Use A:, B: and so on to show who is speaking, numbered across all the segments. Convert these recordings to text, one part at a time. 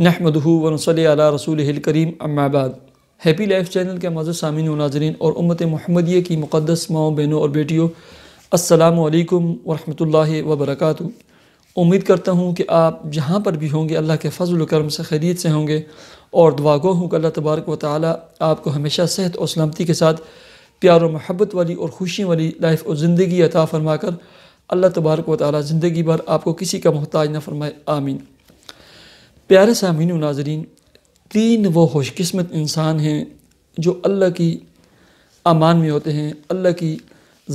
A: नहमदहू वनसल रसूल करीम अम्माबाद हैप्पी लाइफ चैनल के मज़ सामिन नाजरीन और उम्मत महमदिया की मुक़दस माओ बहनों और बेटियों असलकम वरहमल वर्क उम्मीद करता हूँ कि आप जहाँ पर भी होंगे अल्लाह के फजल करम से खरीद से होंगे और दुआ गो हूँ कि अल्लाह तबारक व ताली आपको हमेशा सेहत और सलामती के साथ प्यार और मोहब्बत वाली और खुशी वाली लाइफ और ज़िंदगी अता फरमा कर अल्लाह तबारक व ताली ज़िंदगी भर आपको किसी का मोहताज न फरमाए आमीन प्यारे सामीन नाजरीन तीन वो खुशकस्मत इंसान हैं जो अल्लाह की अमान में होते हैं अल्लाह की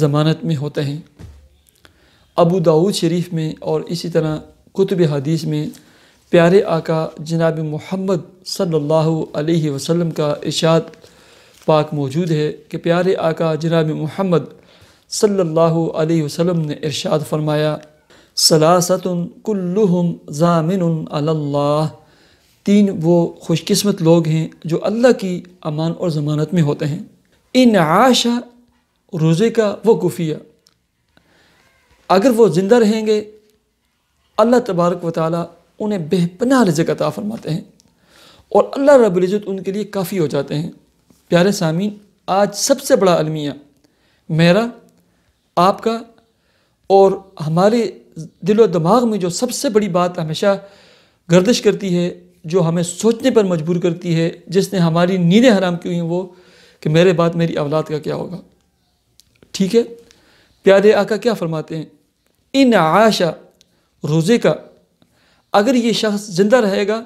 A: ज़मानत में होते हैं अबू दाऊद शरीफ में और इसी तरह कुतुब हदीस में प्यारे आका जनाब मोहम्मद सल्ला अलैहि का इशाद पाक मौजूद है कि प्यारे आका जनाब मोहम्मद सल्ला वसम ने इरशाद फरमाया सलासतन कुल्लुहम जामिन अल्लाह तीन वो खुशकस्मत लोग हैं जो अल्लाह की अमान और ज़मानत में होते हैं इन आशा रोज़े का वो गुफिया अगर वो ज़िंदा रहेंगे अल्लाह तबारक व उन्हें बेपना रजक अता फरमाते हैं और अल्लाह रबुल्ज़त उनके लिए काफ़ी हो जाते हैं प्यारे सामीन आज सबसे बड़ा अलमिया मेरा आपका और हमारे दिलो दिमाग में जो सबसे बड़ी बात हमेशा गर्दिश करती है जो हमें सोचने पर मजबूर करती है जिसने हमारी नींदें हराम की हुई हैं वो कि मेरे बाद मेरी औलाद का क्या होगा ठीक है प्यारे आका क्या फरमाते हैं इन आशा रोज़े का अगर ये शख्स ज़िंदा रहेगा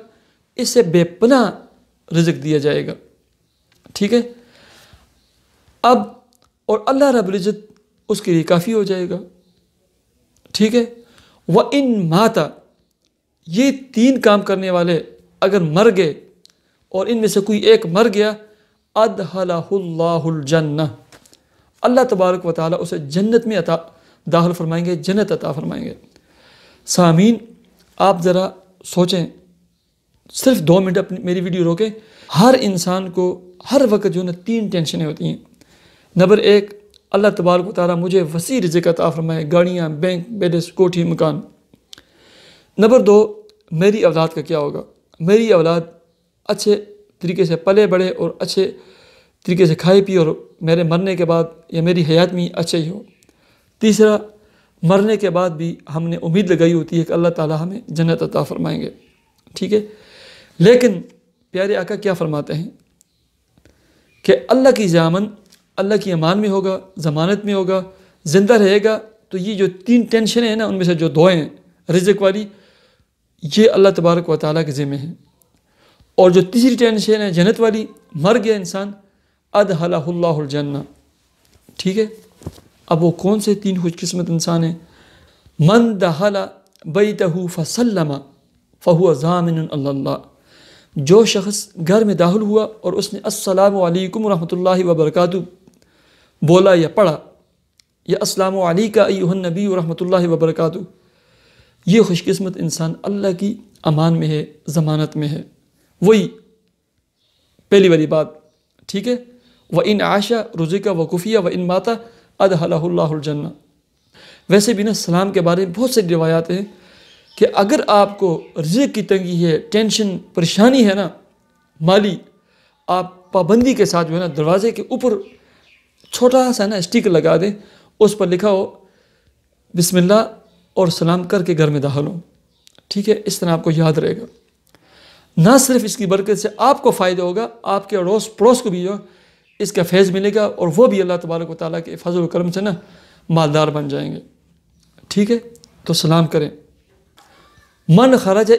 A: इसे बेपना रिजक दिया जाएगा ठीक है अब और अल्लाह रिजत उसके लिए काफ़ी हो जाएगा ठीक है व इन माता ये तीन काम करने वाले अगर मर गए और इनमें से कोई एक मर गया अदहलाजन्ना अल्लाह तबारक व ताली उसे जन्नत में अता दाखिल फरमाएंगे जन्नत अता फरमाएंगे सामीन आप ज़रा सोचें सिर्फ दो मिनट अपनी मेरी वीडियो रोकें हर इंसान को हर वक्त जो है ना तीन टेंशनें होती हैं नंबर एक अल्लाह तबारक तारा मुझे वसी रिजकत आफरमाए गाड़ियाँ बैंक बेडस कोठी मकान नंबर दो मेरी औलाद का क्या होगा मेरी औलाद अच्छे तरीके से पले बढ़े और अच्छे तरीके से खाए पिए और मेरे मरने के बाद या मेरी हयात में अच्छा ही हो तीसरा मरने के बाद भी हमने उम्मीद लगाई होती है कि अल्लाह ताला हमें जन्नत अता फरमाएंगे ठीक है लेकिन प्यारे आका क्या फरमाते हैं कि अल्लाह की जामन अल्लाह की अमान में होगा ज़मानत में होगा ज़िंदा रहेगा तो ये जो तीन टेंशन है ना उनमें से जो दुआएँ हैं रिजक वाली ये अल्लाह तबारक व ताली के ज़िम्मे हैं और जो तीसरी टेंशन है जन्नत वाली मर गया इंसान अद हलाजन्ना ठीक है अब वो कौन से तीन खुशकस्मत इंसान हैं मन दला बई तहू फसलमा फ़हु ज़ामिन जो शख्स घर में दाखिल हुआ और उसने असलकम वरम्ह वबरकू बोला या पढ़ा या अस्सलाम वालेका अयुहन नबी रहमतुल्लाहि व बरकातहू ये खुशकिस्मत इंसान अल्लाह की अमान में है ज़मानत में है वही पहली वाली बात ठीक है व इन आशा रुजिका व खुफिया व इन माता जन्ना वैसे भी ना सलाम के बारे में बहुत सी रिवायात हैं कि अगर आपको रज़ की तंगी है टेंशन परेशानी है ना माली आप पाबंदी के साथ जो है ना दरवाज़े के ऊपर छोटा सा ना स्टिक लगा दें उस पर लिखा हो बिस्मिल्लाह और सलाम करके घर में दाखिल हो ठीक है इस तरह आपको याद रहेगा ना सिर्फ इसकी बरकत से आपको फ़ायदा होगा आपके अड़ोस पड़ोस को भी जो इसका फैज़ मिलेगा और वो भी अल्लाह तबारक व ताली के फजल करम से ना मालदार बन जाएंगे ठीक है तो सलाम करें मन खराज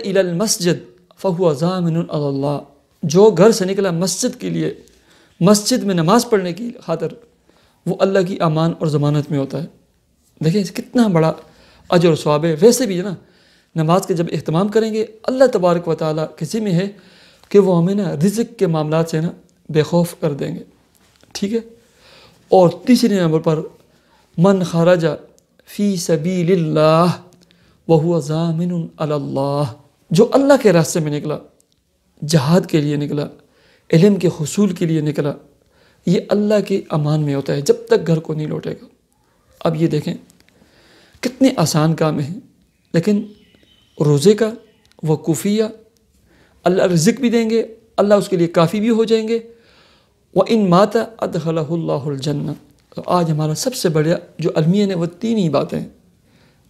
A: मस्जिद फ़हुआ ज़ामिन जो घर से निकला मस्जिद के लिए मस्जिद में नमाज़ पढ़ने की खातर वो अल्लाह की अमान और ज़मानत में होता है देखिए कितना बड़ा अजर स्वाब है वैसे भी है ना नमाज के जब अहतमाम करेंगे अल्लाह तबारक व ताली किसी में है कि वह हमें ना रिज़क के मामला से ना बेखौफ कर देंगे ठीक है और तीसरे नंबर पर मन खराजा फ़ी सबी वह जामिन जो अल्लाह के रास्ते में निकला जहाद के लिए निकला इलम के हसूल के लिए निकला ये अल्लाह के अमान में होता है जब तक घर को नहीं लौटेगा अब ये देखें कितने आसान काम हैं लेकिन रोज़े का वकूफ़िया अल्लाह रिजिक भी देंगे अल्लाह उसके लिए काफ़ी भी हो जाएंगे व इन माता अदहल्लाजन्ना तो आज हमारा सबसे बड़ा जो अलमियन है वह तीन ही बातें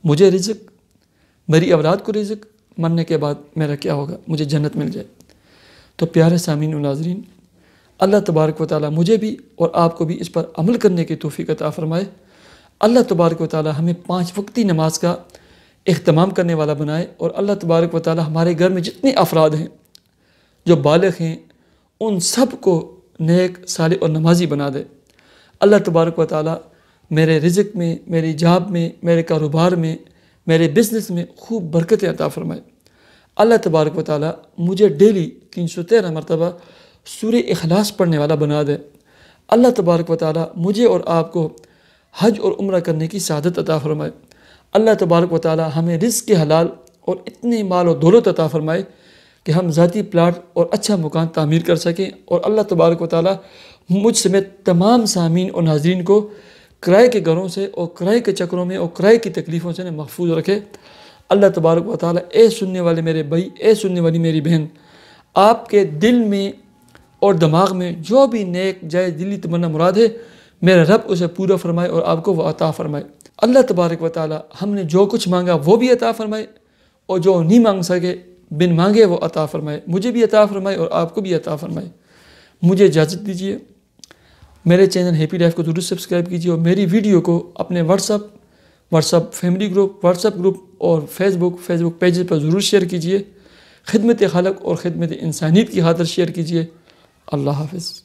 A: मुझे रिजिक मेरी अवलाद को रिजिक मरने के बाद मेरा क्या होगा मुझे जन्नत मिल जाए तो प्यारे सामीन नाजरीन अल्लाह तबारक व ताली मुझे भी और आपको भी इस पर अमल करने की तोफ़ी अता फ़रमाए अल्लाह तबारक व ताली हमें पाँच वक्ती नमाज का अहतमाम करने वाला बनाए और अल्लाह तबारक व ताली हमारे घर में जितने अफराद हैं जो बालग हैं उन सब को नेक साल और नमाजी बना दे अल्लाह तबारक व ताली मेरे रिजक में मेरी जाब में मेरे कारोबार में मेरे बिजनेस में खूब बरकतें अता फ़रमाए अल्लाह तबारक व ताली मुझे डेली तीन सौ तेरह मरतबा सूर्य अखलास पढ़ने वाला बना दे अल्लाह तबारक व ताली मुझे और आपको हज और उम्र करने की सादत अता फ़रमाए अल्लाह तबारक व ताली हमें रिस्क के हलाल और इतने माल और दौलत अता फ़रमाए कि हम ज़ाती प्लाट और अच्छा मकान तामीर कर सकें और अल्लाह तबारक व ताली मुझ समेत तमाम सामीन और नाजरन को किराए के घरों से और किराए के चक्रों में और किराए की तकलीफ़ों से महफूज रखे अल्लाह तबारक व ताली ए सुनने वाले मेरे भाई ए सुनने वाली मेरी बहन आपके दिल में और दिमाग में जो भी नेक जय दिली तमन्ना मुराद है मेरा रब उसे पूरा फरमाए और आपको वह अता फरमाए अल्लाह तबारक व ताली हमने जो कुछ मांगा वो भी अता फरमाए और जो नहीं मांग सके बिन मांगे वो अता फरमाए मुझे भी अता फरमाए और आपको भी अता फरमाए मुझे इजाज़त दीजिए मेरे चैनल हैप्पी लाइफ को ज़रूर सब्सक्राइब कीजिए और मेरी वीडियो को अपने WhatsApp WhatsApp family group WhatsApp group और फेसबुक फेसबुक पेज पर ज़रूर शेयर कीजिए खिदमत खलक और ख़िदमत इंसानियत की खातर शेयर कीजिए Allah Hafiz.